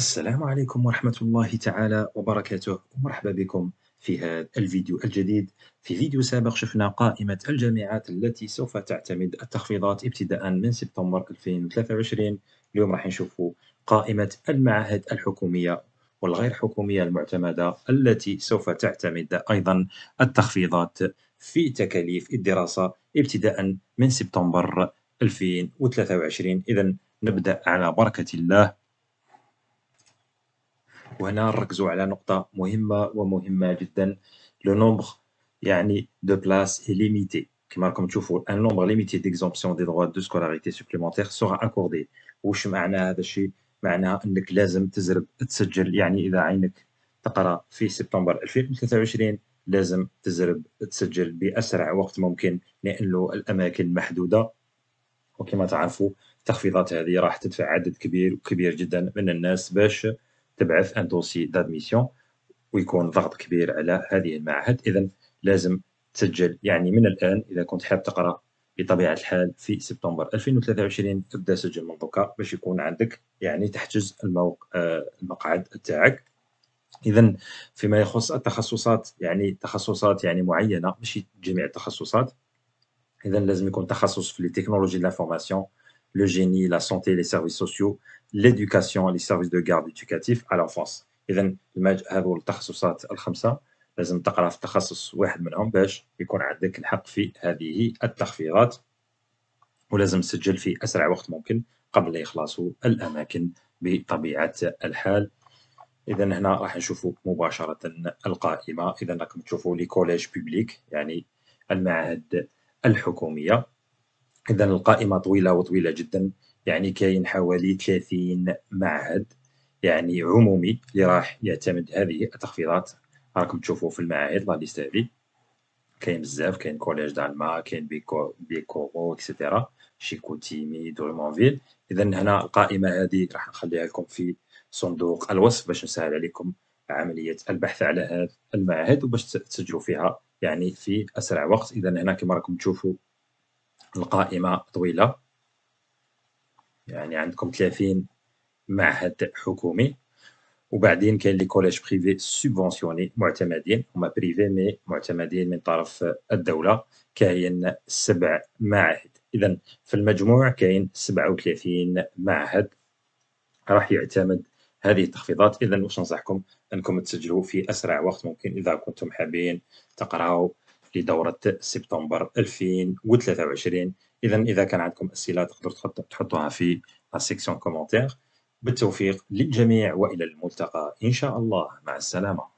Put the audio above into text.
السلام عليكم ورحمة الله تعالى وبركاته ومرحبا بكم في هذا الفيديو الجديد في فيديو سابق شفنا قائمة الجامعات التي سوف تعتمد التخفيضات ابتداء من سبتمبر 2023 اليوم راح نشوفوا قائمة المعاهد الحكومية والغير حكومية المعتمدة التي سوف تعتمد أيضا التخفيضات في تكاليف الدراسة ابتداء من سبتمبر 2023 إذا نبدأ على بركة الله وهنا نركزوا على نقطة مهمة ومهمة جدا لو نومبر يعني دو بلاس اي ليميتي كما راكم تشوفوا ان نومبر ليميتي ديكزومبسيون دي دغوا دو سكولاريتي سوبليمونتيغ سوغ اكوردي واش معنى هذا الشيء معناها انك لازم تزرب تسجل يعني اذا عينك تقرا في سبتمبر 2023 لازم تزرب تسجل باسرع وقت ممكن لانه الاماكن محدوده وكما تعرفوا التخفيضات هذه راح تدفع عدد كبير وكبير جدا من الناس باش تبعث ان دوسي دادميسيون ويكون ضغط كبير على هذه المعهد اذا لازم تسجل يعني من الان اذا كنت حاب تقرا بطبيعه الحال في سبتمبر 2023 تبدا سجل من دوكا باش يكون عندك يعني تحجز الموق... آه، المقعد تاعك اذا فيما يخص التخصصات يعني تخصصات يعني معينه ماشي جميع التخصصات اذا لازم يكون تخصص في لي تكنولوجي لافورماسيون le génie, la santé, les services sociaux, l'éducation, les services de garde éducatif à l'enfance. إذا هذو التخصصات الخمسة لازم تقرا في تخصص واحد منهم باش يكون عندك الحق في هذه التخفيضات ولازم تسجل في أسرع وقت ممكن قبل إخلاص الأماكن بطبيعة الحال إذا هنا راح نشوفوا مباشرة القائمة إذا راكم تشوفوا لي كوليج بوبليك يعني المعاهد الحكومية اذا القائمه طويله وطويله جدا يعني كاين حوالي 30 معهد يعني عمومي اللي راح يعتمد هذه التخفيضات راكم تشوفوا في المعاهد لا ليست هذه كاين بزاف كاين كوليج دالما كاين بيكو بيكورو اكسيتيرا شيكوتيمي دورمونفيل اذا هنا القائمه هذه راح نخليها لكم في صندوق الوصف باش نسهل عليكم عمليه البحث على هذا المعاهد وباش تسجلوا فيها يعني في اسرع وقت اذا هنا كما راكم تشوفوا القائمة طويلة يعني عندكم 30 معهد حكومي وبعدين كاين لي كوليج بريفي سوبونسيوني معتمدين هما بريفي مي معتمدين من طرف الدولة كاين سبع معاهد إذا في المجموع كاين 37 معهد راح يعتمد هذه التخفيضات إذا واش ننصحكم أنكم تسجلوا في أسرع وقت ممكن إذا كنتم حابين تقراو لدورة سبتمبر 2023 إذا إذا كان عندكم أسئلة تقدروا تحطوها في السيكسيون كومنتير بالتوفيق للجميع وإلى الملتقى إن شاء الله مع السلامة